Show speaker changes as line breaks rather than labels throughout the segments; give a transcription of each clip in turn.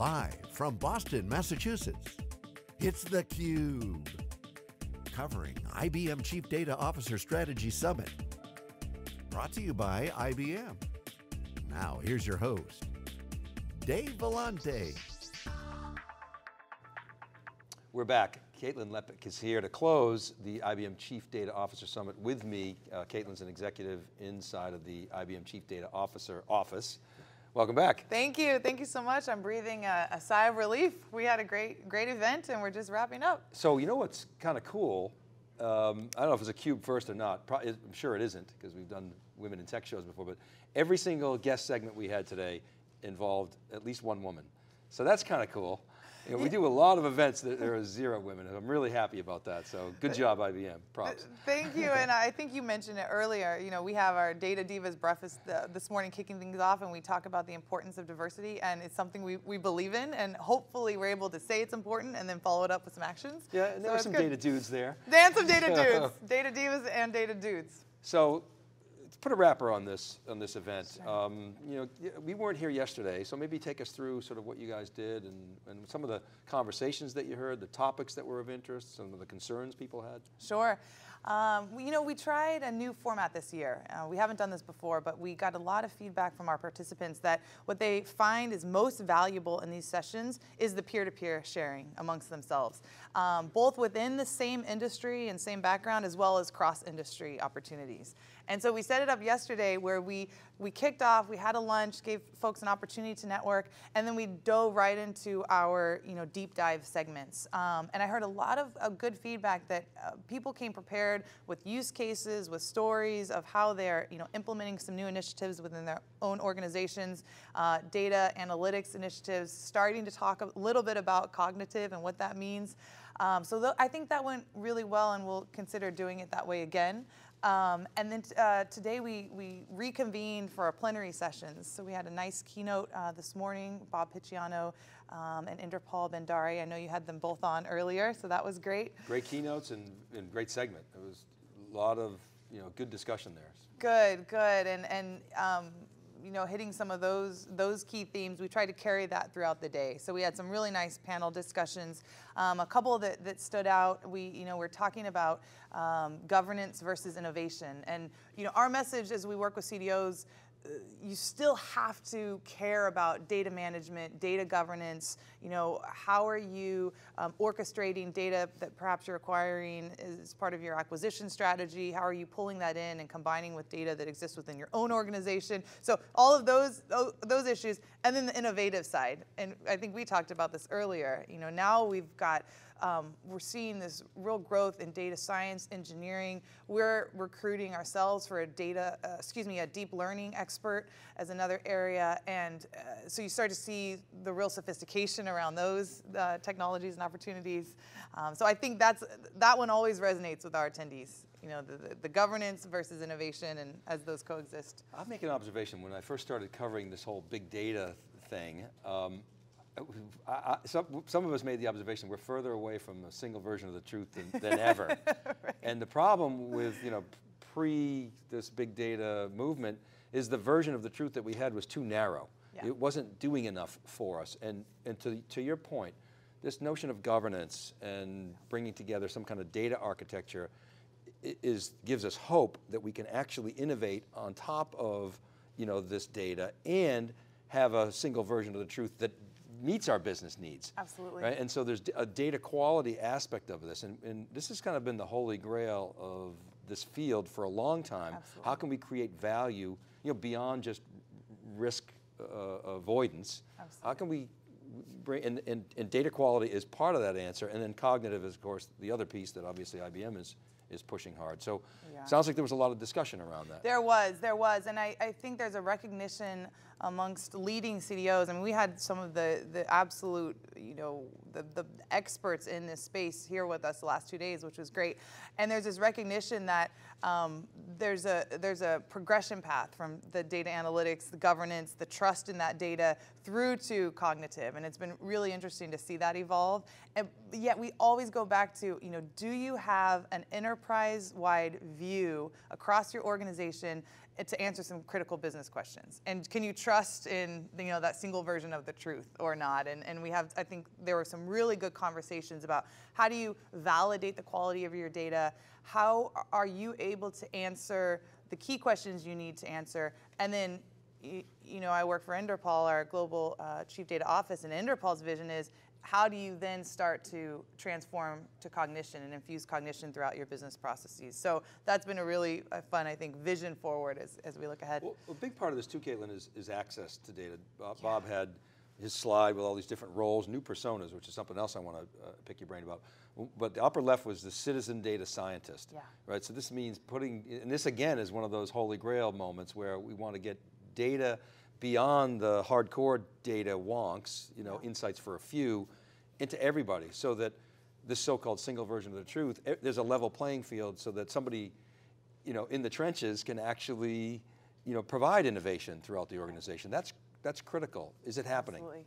Live from Boston, Massachusetts, it's theCUBE. Covering IBM Chief Data Officer Strategy Summit. Brought to you by IBM. Now here's your host, Dave Vellante. We're back. Caitlin Lepic is here to close the IBM Chief Data Officer Summit with me. Uh, Caitlin's an executive inside of the IBM Chief Data Officer Office. Welcome back.
Thank you. Thank you so much. I'm breathing a, a, sigh of relief. We had a great, great event and we're just wrapping up.
So you know what's kind of cool? Um, I don't know if it's a cube first or not. I'm sure it isn't because we've done women in tech shows before, but every single guest segment we had today involved at least one woman. So that's kind of cool. Yeah, we do a lot of events that there are zero women, I'm really happy about that. So good job, IBM. Props.
Thank you, and I think you mentioned it earlier. You know, we have our Data Divas breakfast uh, this morning kicking things off, and we talk about the importance of diversity, and it's something we, we believe in, and hopefully we're able to say it's important and then follow it up with some actions. Yeah, and there so were some good. data
dudes there. And some data dudes.
data divas and data dudes.
So put a wrapper on this on this event. Um, you know, we weren't here yesterday, so maybe take us through sort of what you guys did and, and some of the conversations that you heard, the topics that were of interest, some of the concerns people had.
Sure. Um, we, you know, we tried a new format this year. Uh, we haven't done this before, but we got a lot of feedback from our participants that what they find is most valuable in these sessions is the peer-to-peer -peer sharing amongst themselves, um, both within the same industry and same background, as well as cross-industry opportunities. And so we set it up yesterday where we, we kicked off, we had a lunch, gave folks an opportunity to network, and then we dove right into our you know deep dive segments. Um, and I heard a lot of, of good feedback that uh, people came prepared with use cases, with stories of how they're you know implementing some new initiatives within their own organizations, uh, data analytics initiatives, starting to talk a little bit about cognitive and what that means. Um, so I think that went really well, and we'll consider doing it that way again. Um, and then uh, today we, we reconvened for our plenary sessions. So we had a nice keynote uh, this morning, Bob Picciano um, and Inderpal Bandari. I know you had them both on earlier, so that was great.
Great keynotes and, and great segment. It was a lot of you know, good discussion there.
Good, good. And, and um, you know, hitting some of those, those key themes. We tried to carry that throughout the day. So we had some really nice panel discussions. Um, a couple that, that stood out, we, you know, we're talking about um, governance versus innovation. And, you know, our message as we work with CDOs, you still have to care about data management, data governance. You know, how are you um, orchestrating data that perhaps you're acquiring as part of your acquisition strategy? How are you pulling that in and combining with data that exists within your own organization? So all of those those issues, and then the innovative side, and I think we talked about this earlier. You know, now we've got um, we're seeing this real growth in data science, engineering. We're recruiting ourselves for a data, uh, excuse me, a deep learning expert as another area. And uh, so you start to see the real sophistication around those uh, technologies and opportunities. Um, so I think that's that one always resonates with our attendees you know, the, the, the, governance versus innovation and as those coexist.
I'll make an observation. When I first started covering this whole big data thing, um, I, I, some, some, of us made the observation we're further away from a single version of the truth than, than ever. right. And the problem with, you know, pre this big data movement is the version of the truth that we had was too narrow. Yeah. It wasn't doing enough for us. And, and to, to your point, this notion of governance and bringing together some kind of data architecture is, gives us hope that we can actually innovate on top of you know, this data and have a single version of the truth that meets our business needs.
Absolutely. Right? And
so there's a data quality aspect of this, and, and this has kind of been the holy grail of this field for a long time. Absolutely. How can we create value you know, beyond just risk uh, avoidance? Absolutely. How can we bring, and, and, and data quality is part of that answer, and then cognitive is, of course, the other piece that obviously IBM is is pushing hard. So yeah. sounds like there was a lot of discussion around that.
There was, there was. And I, I think there's a recognition amongst leading CDOs. I mean, we had some of the, the absolute, you know, the, the experts in this space here with us the last two days, which was great. And there's this recognition that um, there's, a, there's a progression path from the data analytics, the governance, the trust in that data through to cognitive. And it's been really interesting to see that evolve. And yet we always go back to, you know, do you have an enterprise-wide view across your organization to answer some critical business questions. And can you trust in you know that single version of the truth or not? And and we have I think there were some really good conversations about how do you validate the quality of your data? How are you able to answer the key questions you need to answer? And then you, you know I work for Interpol, our global uh, chief data office, and Interpol's vision is how do you then start to transform to cognition and infuse cognition throughout your business processes? So that's been a really uh, fun, I think, vision forward as, as we look ahead. Well,
a big part of this too, Caitlin, is, is access to data. Bob, yeah. Bob had his slide with all these different roles, new personas, which is something else I want to uh, pick your brain about. But the upper left was the citizen data scientist, yeah. right? So this means putting, and this again is one of those holy grail moments where we want to get data beyond the hardcore data wonks, you know, insights for a few, into everybody so that this so-called single version of the truth, there's a level playing field so that somebody, you know, in the trenches can actually, you know, provide innovation throughout the organization. That's, that's critical. Is it happening? Absolutely.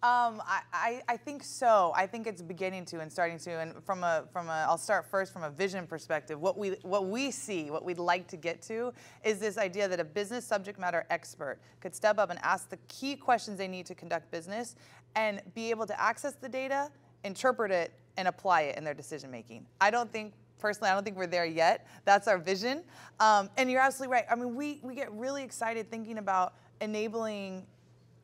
Um, I, I, I think so. I think it's beginning to and starting to. And from a from a, I'll start first from a vision perspective. What we what we see, what we'd like to get to, is this idea that a business subject matter expert could step up and ask the key questions they need to conduct business, and be able to access the data, interpret it, and apply it in their decision making. I don't think personally, I don't think we're there yet. That's our vision. Um, and you're absolutely right. I mean, we, we get really excited thinking about enabling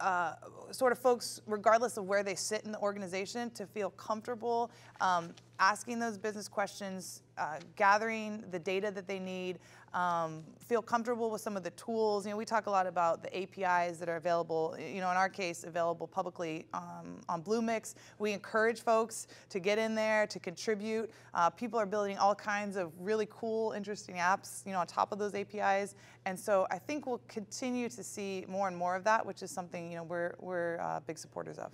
uh, sort of folks, regardless of where they sit in the organization, to feel comfortable um, asking those business questions, uh, gathering the data that they need, um, feel comfortable with some of the tools. You know, we talk a lot about the APIs that are available, you know, in our case, available publicly um, on Bluemix. We encourage folks to get in there, to contribute. Uh, people are building all kinds of really cool, interesting apps, you know, on top of those APIs. And so I think we'll continue to see more and more of that, which is something, you know, we're, we're uh, big supporters of.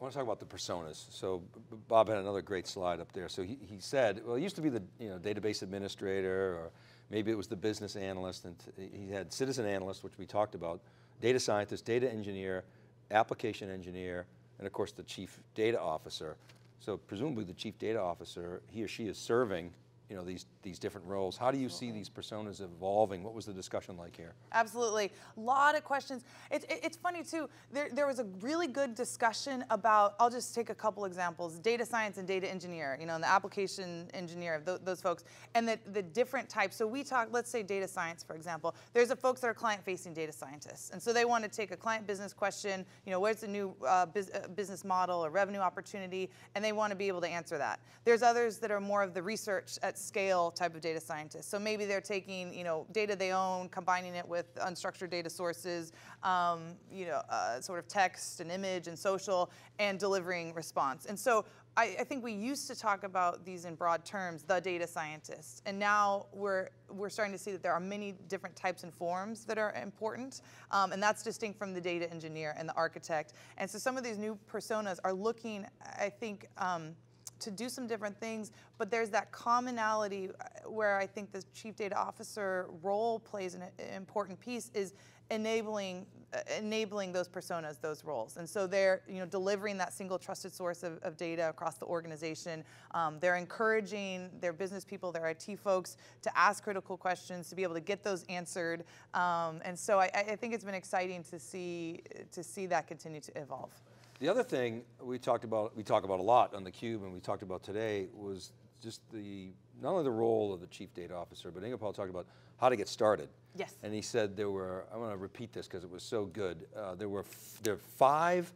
I want to talk about the personas. So Bob had another great slide up there. So he, he said, well, it used to be the you know, database administrator or maybe it was the business analyst and he had citizen analyst, which we talked about, data scientist, data engineer, application engineer, and of course the chief data officer. So presumably the chief data officer, he or she is serving you know, these these different roles. How do you see these personas evolving? What was the discussion like here?
Absolutely, a lot of questions. It, it, it's funny too, there, there was a really good discussion about, I'll just take a couple examples, data science and data engineer, you know, and the application engineer of th those folks, and the, the different types. So we talk, let's say data science, for example, there's a folks that are client-facing data scientists, and so they want to take a client business question, you know, where's the new uh, uh business model or revenue opportunity, and they want to be able to answer that. There's others that are more of the research at scale type of data scientist. So maybe they're taking you know data they own, combining it with unstructured data sources, um, you know, uh, sort of text and image and social, and delivering response. And so I, I, think we used to talk about these in broad terms, the data scientist, and now we're we're starting to see that there are many different types and forms that are important, um, and that's distinct from the data engineer and the architect. And so some of these new personas are looking, I think. Um, to do some different things, but there's that commonality uh, where I think the chief data officer role plays an important piece is enabling uh, enabling those personas, those roles. And so they're you know delivering that single trusted source of, of data across the organization. Um, they're encouraging their business people, their IT folks to ask critical questions, to be able to get those answered. Um, and so I, I think it's been exciting to see to see that continue to evolve.
The other thing we talked about, we talk about a lot on theCUBE and we talked about today was just the, not only the role of the chief data officer, but Inga Paul talked about how to get started. Yes. And he said there were, I want to repeat this because it was so good. Uh, there were there are five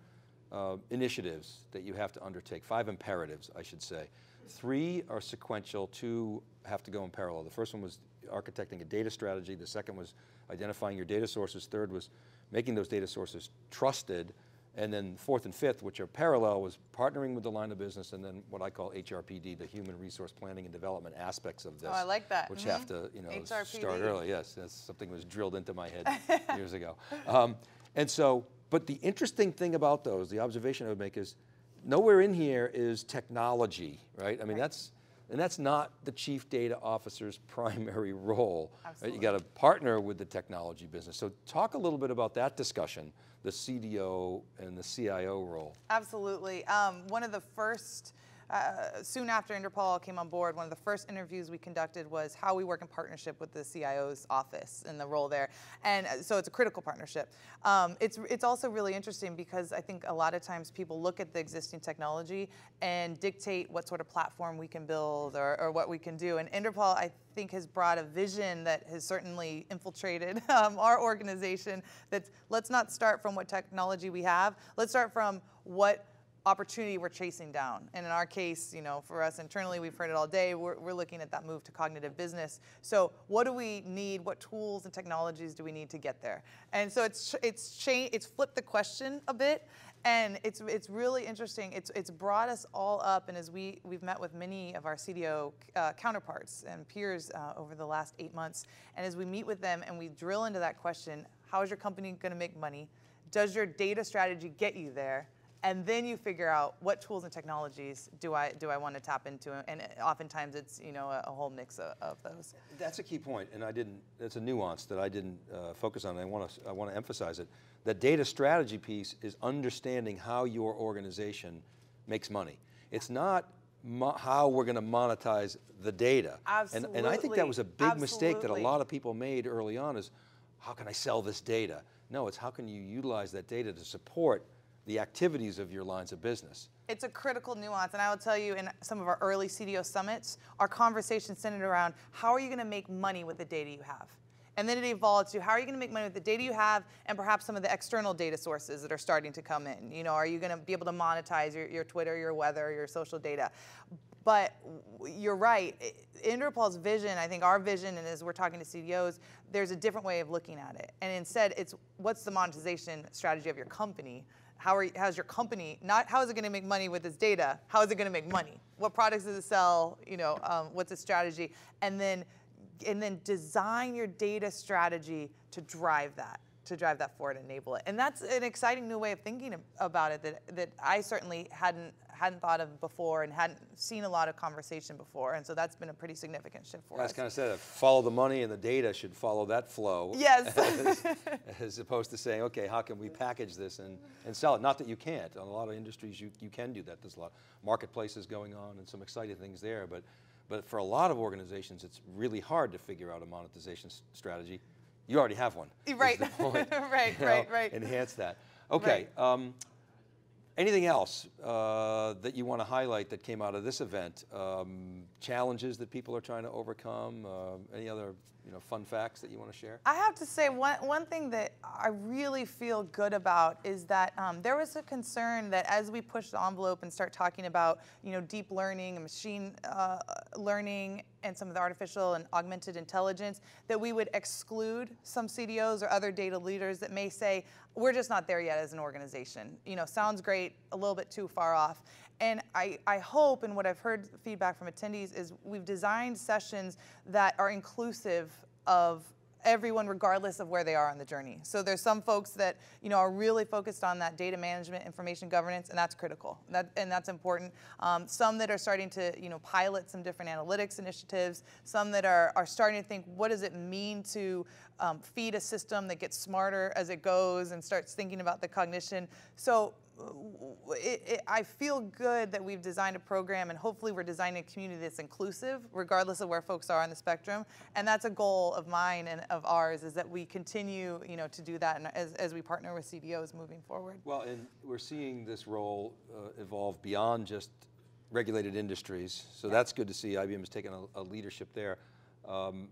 uh, initiatives that you have to undertake, five imperatives, I should say. Three are sequential, two have to go in parallel. The first one was architecting a data strategy. The second was identifying your data sources. Third was making those data sources trusted. And then fourth and fifth, which are parallel, was partnering with the line of business and then what I call HRPD, the human resource planning and development aspects of this. Oh, I like that. Which mm -hmm. have mm-hmm. to, you know, HRPD. start early. Yes, that's something that was drilled into my head years ago. Um, and so, but the interesting thing about those, the observation I would make is, nowhere in here is technology, right? I mean, right. that's and that's not the chief data officer's primary role. Absolutely. You got to partner with the technology business. So talk a little bit about that discussion, the CDO and the CIO role.
Absolutely. Um, one of the first uh, soon after Interpol came on board, one of the first interviews we conducted was how we work in partnership with the CIO's office and the role there. And uh, so it's a critical partnership. Um, it's, it's also really interesting because I think a lot of times people look at the existing technology and dictate what sort of platform we can build or, or what we can do. And Interpol, I think, has brought a vision that has certainly infiltrated um, our organization that's let's not start from what technology we have, let's start from what opportunity we're chasing down. And in our case, you know, for us internally, we've heard it all day, we're, we're looking at that move to cognitive business. So what do we need? What tools and technologies do we need to get there? And so it's, it's, cha- it's flipped the question a bit and it's it's really interesting. It's it's brought us all up, and as we we've met with many of our CDO uh, counterparts and peers uh, over the last eight months, and as we meet with them and we drill into that question, how is your company going to make money? Does your data strategy get you there? and then you figure out what tools and technologies do I do I want to tap into, and oftentimes it's you know a, a whole mix of, of, those.
That's a key point, and I didn't. That's a nuance that I didn't uh, focus on. I want to I want to emphasize it. That data strategy piece is understanding how your organization makes money. It's not how we're going to monetize the data. Absolutely. And, and I think that was a big Absolutely. mistake that a lot of people made early on. Is how can I sell this data? No, it's how can you utilize that data to support the activities of your lines of business.
It's a critical nuance, and I will tell you in some of our early CDO summits, our conversation centered around how are you gonna make money with the data you have? And then it evolves to how are you going to make money with the data you have and perhaps some of the external data sources that are starting to come in. You know, are you going to be able to monetize your, your Twitter, your weather, your social data? But you're right. Interpol's vision, I think our vision, and as we're talking to CDOs, there's a different way of looking at it. And instead, it's what's the monetization strategy of your company how are you, how's your company not how is it going to make money with this data how is it going to make money what products does it sell you know um, what's its strategy and then and then design your data strategy to drive that to drive that forward and enable it and that's an exciting new way of thinking about it that, that i certainly hadn't hadn't thought of before and hadn't seen a lot of conversation before. And so that's been a pretty significant shift for I us. That's
kind of said, follow the money and the data should follow that flow. Yes. as, as, opposed to saying, okay, how can we package this and, and sell it? Not that you can't. On a lot of industries, you, you can do that. There's a lot of marketplaces going on and some exciting things there. But, but for a lot of organizations, it's really hard to figure out a monetization strategy. You already have one.
Right, right, you know, right, right. Enhance
that. Okay, right. um, Anything else uh, that you want to highlight that came out of this event? Um, challenges that people are trying to overcome? Uh, any other you know, fun facts that you want to share?
I have to say one, one thing that I really feel good about is that um, there was a concern that as we push the envelope and start talking about, you know, deep learning and machine uh, learning and some of the artificial and augmented intelligence, that we would exclude some CDOs or other data leaders that may say, we're just not there yet as an organization. You know, sounds great, a little bit too far off. And I, I hope, and what I've heard feedback from attendees is we've designed sessions that are inclusive of everyone regardless of where they are on the journey. So there's some folks that you know are really focused on that data management, information governance, and that's critical. That and that's important. Um, some that are starting to you know pilot some different analytics initiatives. Some that are are starting to think, what does it mean to um, feed a system that gets smarter as it goes and starts thinking about the cognition. So it, it, I feel good that we've designed a program and hopefully we're designing a community that's inclusive, regardless of where folks are on the spectrum. And that's a goal of mine and of ours is that we continue, you know, to do that and as, as we partner with CDOs moving forward.
Well, and we're seeing this role uh, evolve beyond just regulated industries. So yeah. that's good to see IBM has taken a, a leadership there. Um,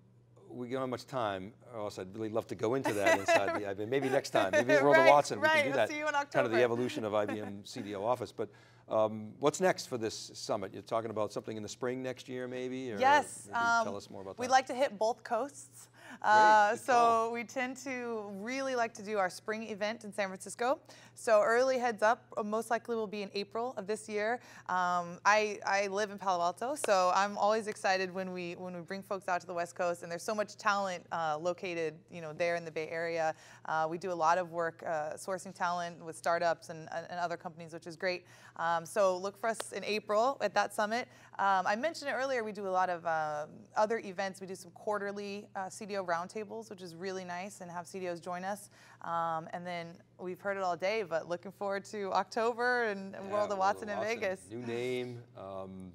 we don't have much time, or else I'd really love to go into that inside the IBM. Maybe next time, maybe Rhoda right, Watson, right. we can do that. See you in October. Kind of the evolution of IBM CDO office. But um, what's next for this summit? You're talking about something in the spring next year, maybe? Or yes. Maybe um, tell us more about that. We'd like to
hit both coasts. Uh, so call. we tend to really like to do our spring event in San Francisco. So early heads up uh, most likely will be in April of this year. Um, I, I live in Palo Alto, so I'm always excited when we when we bring folks out to the West Coast, and there's so much talent uh, located you know there in the Bay Area. Uh, we do a lot of work uh, sourcing talent with startups and, and other companies, which is great. Um, so look for us in April at that summit. Um, I mentioned it earlier. We do a lot of um, other events. We do some quarterly uh, CDO roundtables, which is really nice, and have CDOs join us. Um, and then we've heard it all day, but looking forward to October and yeah, World of Watson, Watson in Vegas.
New name, um,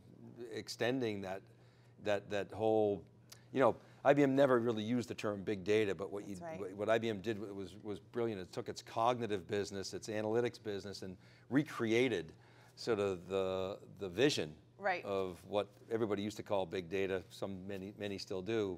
extending that, that, that whole, you know, IBM never really used the term big data, but what, you, right. what IBM did was, was brilliant. It took its cognitive business, its analytics business, and recreated sort of the, the vision right. of what everybody used to call big data, some many, many still do,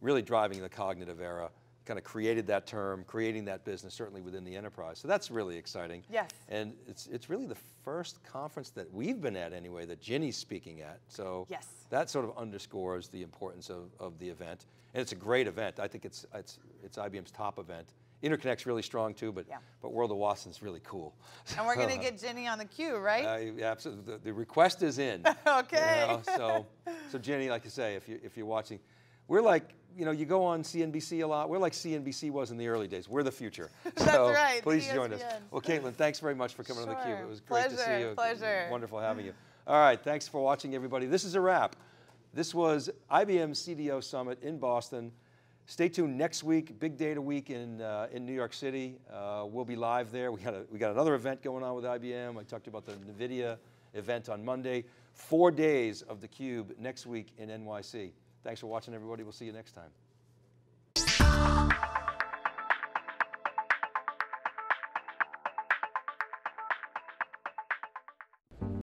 really driving the cognitive era kind of created that term, creating that business, certainly within the enterprise. So that's really exciting. Yes. And it's, it's really the first conference that we've been at anyway, that Ginny's speaking at. So yes. that sort of underscores the importance of, of the event. And it's a great event. I think it's, it's, it's IBM's top event. Interconnect's really strong too, but yeah. but World of Watson's really cool. And we're going to get
Ginny on the queue, right?
Uh, yeah, absolutely. The, the, request is in. okay. You know? So so Ginny, like you say, if you if you're watching, we're like you know, you go on CNBC a lot. We're like CNBC was in the early days. We're the future. That's so right. Please join us. Well, Caitlin, thanks very much for coming sure. on theCUBE. It was great Pleasure. to see you. Pleasure. Wonderful having you. All right, thanks for watching everybody. This is a wrap. This was IBM CDO Summit in Boston. Stay tuned next week, big data week in, uh, in New York City. Uh, we'll be live there. We got, a, we got another event going on with IBM. I talked about the NVIDIA event on Monday. Four days of theCUBE next week in NYC. Thanks for watching, everybody. We'll see you next time.